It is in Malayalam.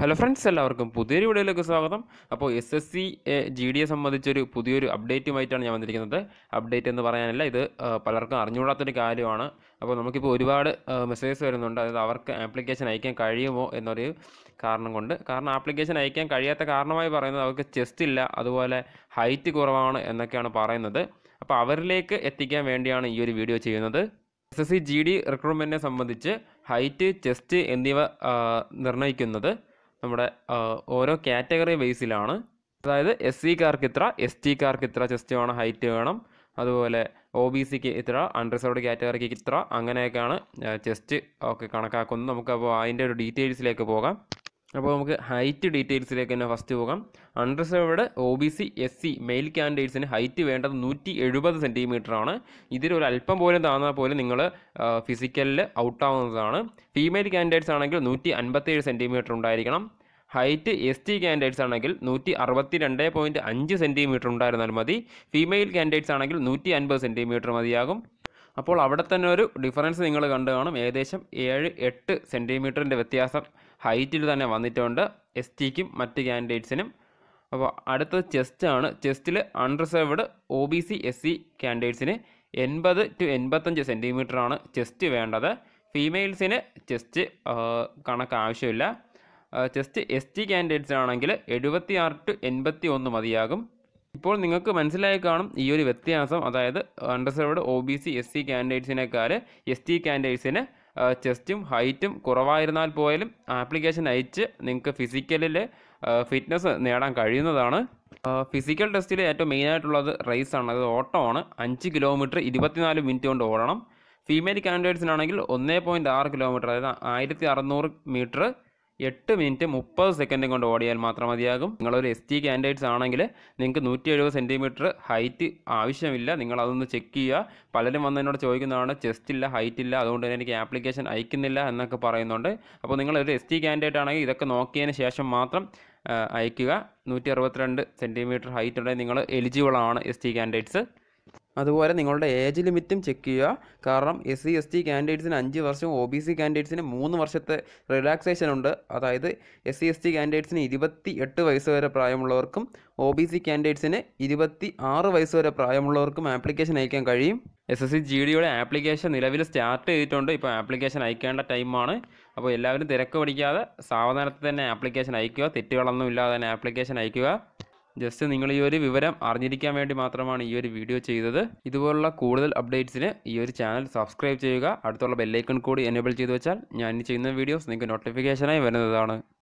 ഹലോ ഫ്രണ്ട്സ് എല്ലാവർക്കും പുതിയൊരു വീഡിയോയിലേക്ക് സ്വാഗതം അപ്പോൾ S S C G A സംബന്ധിച്ചൊരു പുതിയൊരു അപ്ഡേറ്റുമായിട്ടാണ് ഞാൻ വന്നിരിക്കുന്നത് അപ്ഡേറ്റ് എന്ന് പറയാനല്ല ഇത് പലർക്കും അറിഞ്ഞുകൂടാത്തൊരു കാര്യമാണ് അപ്പോൾ നമുക്കിപ്പോൾ ഒരുപാട് മെസ്സേജസ് വരുന്നുണ്ട് അതായത് അവർക്ക് ആപ്ലിക്കേഷൻ അയക്കാൻ കഴിയുമോ എന്നൊരു കാരണം കൊണ്ട് കാരണം ആപ്ലിക്കേഷൻ അയക്കാൻ കഴിയാത്ത കാരണമായി പറയുന്നത് അവർക്ക് ചെസ്റ്റ് ഇല്ല അതുപോലെ ഹൈറ്റ് കുറവാണ് എന്നൊക്കെയാണ് പറയുന്നത് അപ്പോൾ അവരിലേക്ക് എത്തിക്കാൻ വേണ്ടിയാണ് ഈ ഒരു വീഡിയോ ചെയ്യുന്നത് S S C G D റിക്രൂട്ട്മെൻറ്റിനെ സംബന്ധിച്ച് ഹൈറ്റ് ചെസ്റ്റ് എന്നിവ നിർണ്ണയിക്കുന്നത് നമ്മുടെ ഓരോ കാറ്റഗറി ബേസിലാണ് അതായത് എസ് സിക്കാർക്ക് ഇത്ര എസ് ടിക്കാർക്ക് ഇത്ര ചെസ്റ്റ് വേണം ഹൈറ്റ് വേണം അതുപോലെ ഒ ബി സിക്ക് ഇത്ര അൺറിസർവ്ഡ് കാറ്റഗറിക്ക് ഇത്ര അങ്ങനെയൊക്കെയാണ് ചെസ്റ്റ് ഒക്കെ കണക്കാക്കുന്നത് നമുക്കപ്പോൾ അതിൻ്റെ ഒരു ഡീറ്റെയിൽസിലേക്ക് പോകാം അപ്പോൾ നമുക്ക് ഹൈറ്റ് ഡീറ്റെയിൽസിലേക്ക് തന്നെ ഫസ്റ്റ് പോകാം unreserved O B C S C male കാൻഡിഡേറ്റ്സിന് ഹൈറ്റ് വേണ്ടത് നൂറ്റി എഴുപത് സെൻറ്റിമീറ്ററാണ് ഇതിലൊരു അല്പം പോലും താന്നാൽ പോലും നിങ്ങൾ ഫിസിക്കലിൽ ഔട്ടാവുന്നതാണ് ഫീമെയിൽ കാൻഡിഡേറ്റ്സ് ആണെങ്കിൽ നൂറ്റി അൻപത്തേഴ് സെൻറ്റിമീറ്റർ ഉണ്ടായിരിക്കണം ഹൈറ്റ് എസ് ടി കാൻഡിഡേറ്റ്സ് ആണെങ്കിൽ നൂറ്റി അറുപത്തി രണ്ട് പോയിൻറ്റ് അഞ്ച് സെൻറ്റിമീറ്റർ ഉണ്ടായിരുന്നാൽ മതി ഫീമെയിൽ കാൻഡിഡേറ്റ്സ് ആണെങ്കിൽ നൂറ്റി അൻപത് സെൻറ്റിമീറ്റർ മതിയാകും അപ്പോൾ അവിടെ തന്നെ ഒരു ഡിഫറൻസ് നിങ്ങൾ കണ്ടു കാണും ഏകദേശം ഏഴ് എട്ട് സെൻറ്റിമീറ്ററിൻ്റെ വ്യത്യാസം ഹൈറ്റിൽ തന്നെ വന്നിട്ടുണ്ട് എസ് ടിക്കും മറ്റ് ക്യാൻഡിഡേറ്റ്സിനും അപ്പോൾ അടുത്തത് ആണ് ചെസ്റ്റിൽ unreserved O B C S C ക്യാൻഡിഡേറ്റ്സിന് എൺപത് ടു എൺപത്തഞ്ച് സെൻറ്റിമീറ്ററാണ് ചെസ്റ്റ് വേണ്ടത് ഫീമെയിൽസിന് ചെസ്റ്റ് കണക്ക് ആവശ്യമില്ല ചെസ്റ്റ് എസ് ടി ക്യാൻഡിഡേറ്റ്സ് ആണെങ്കിൽ എഴുപത്തി ആറ് ടു എൺപത്തി ഒന്ന് മതിയാകും ഇപ്പോൾ നിങ്ങൾക്ക് മനസ്സിലായി കാണും ഈ ഒരു വ്യത്യാസം അതായത് unreserved O B C S C ക്യാൻഡിഡേറ്റ്സിനേക്കാൾ എസ് ടി ക്യാൻഡിഡേറ്റ്സിന് ചെസ്റ്റും ഹൈറ്റും കുറവായിരുന്നാൽ പോലും ആപ്ലിക്കേഷൻ അയച്ച് നിങ്ങൾക്ക് ഫിസിക്കലിൽ ഫിറ്റ്നസ് നേടാൻ കഴിയുന്നതാണ് ഫിസിക്കൽ ടെസ്റ്റിൽ ഏറ്റവും മെയിനായിട്ടുള്ളത് റേസ് ആണ് അത് ഓട്ടമാണ് അഞ്ച് കിലോമീറ്റർ ഇരുപത്തിനാല് മിനിറ്റ് കൊണ്ട് ഓടണം ഫീമെയിൽ കാൻഡിഡേറ്റ്സിനാണെങ്കിൽ ഒന്നേ പോയിൻറ്റ് ആറ് കിലോമീറ്റർ അതായത് ആയിരത്തി അറുന്നൂറ് മീറ്റർ എട്ട് മിനിറ്റ് മുപ്പത് സെക്കൻഡും കൊണ്ട് ഓടിയാൽ മാത്രം മതിയാകും നിങ്ങളൊരു എസ് ടി കാൻഡിഡേറ്റ്സ് ആണെങ്കിൽ നിങ്ങൾക്ക് നൂറ്റി എഴുപത് സെൻറ്റിമീറ്റർ ഹൈറ്റ് ആവശ്യമില്ല നിങ്ങൾ അതൊന്ന് ചെക്ക് ചെയ്യുക പലരും വന്ന് എന്നോട് ചോദിക്കുന്നതാണ് ചെസ്റ്റ് ഇല്ല ഹൈറ്റ് ഇല്ല അതുകൊണ്ട് തന്നെ എനിക്ക് ആപ്ലിക്കേഷൻ അയക്കുന്നില്ല എന്നൊക്കെ പറയുന്നുണ്ട് അപ്പോൾ നിങ്ങളൊരു എസ് ടി കാൻഡിഡേറ്റ് ആണെങ്കിൽ ഇതൊക്കെ നോക്കിയതിന് ശേഷം മാത്രം അയക്കുക നൂറ്റി അറുപത്തിരണ്ട് സെൻറ്റിമീറ്റർ ഹൈറ്റ് ഉണ്ടെങ്കിൽ നിങ്ങൾ എലിജിബിൾ ആണ് എസ് ടി കാൻഡിഡേറ്റ്സ് അതുപോലെ നിങ്ങളുടെ ഏജ് ലിമിറ്റും ചെക്ക് ചെയ്യുക കാരണം S C S T candidates അഞ്ച് വർഷവും ഒ ബി സി കാൻഡിഡേറ്റ്സിന് മൂന്ന് വർഷത്തെ റിലാക്സേഷൻ ഉണ്ട് അതായത് എസ് സി എസ് ടി കാൻഡിഡേറ്റ്സിന് ഇരുപത്തി എട്ട് വയസ്സ് വരെ പ്രായമുള്ളവർക്കും ഒ ബി സി കാൻഡിഡേറ്റ്സിന് ഇരുപത്തി ആറ് വയസ്സ് വരെ പ്രായമുള്ളവർക്കും ആപ്ലിക്കേഷൻ അയക്കാൻ കഴിയും എസ് എസ് സി ജി ഡിയുടെ ആപ്ലിക്കേഷൻ നിലവിൽ സ്റ്റാർട്ട് ചെയ്തിട്ടുണ്ട് ഇപ്പോൾ ആപ്ലിക്കേഷൻ അയക്കേണ്ട ടൈമാണ് അപ്പോൾ എല്ലാവരും തിരക്ക് പിടിക്കാതെ സാവധാനത്തിൽ തന്നെ ആപ്ലിക്കേഷൻ അയക്കുക തെറ്റുകളൊന്നും ഇല്ലാതെ തന്നെ ആപ്ലിക്കേഷൻ അയക്കുക ജസ്റ്റ് നിങ്ങൾ ഈ ഒരു വിവരം അറിഞ്ഞിരിക്കാൻ വേണ്ടി മാത്രമാണ് ഈ ഒരു വീഡിയോ ചെയ്തത് ഇതുപോലുള്ള കൂടുതൽ അപ്ഡേറ്റ്സിന് ഈ ഒരു ചാനൽ സബ്സ്ക്രൈബ് ചെയ്യുക അടുത്തുള്ള ബെല്ലൈക്കൺ കൂടി എനേബിൾ ചെയ്തു വെച്ചാൽ ഞാൻ ഇനി ചെയ്യുന്ന വീഡിയോസ് നിങ്ങൾക്ക് നോട്ടിഫിക്കേഷനായി വരുന്നതാണ്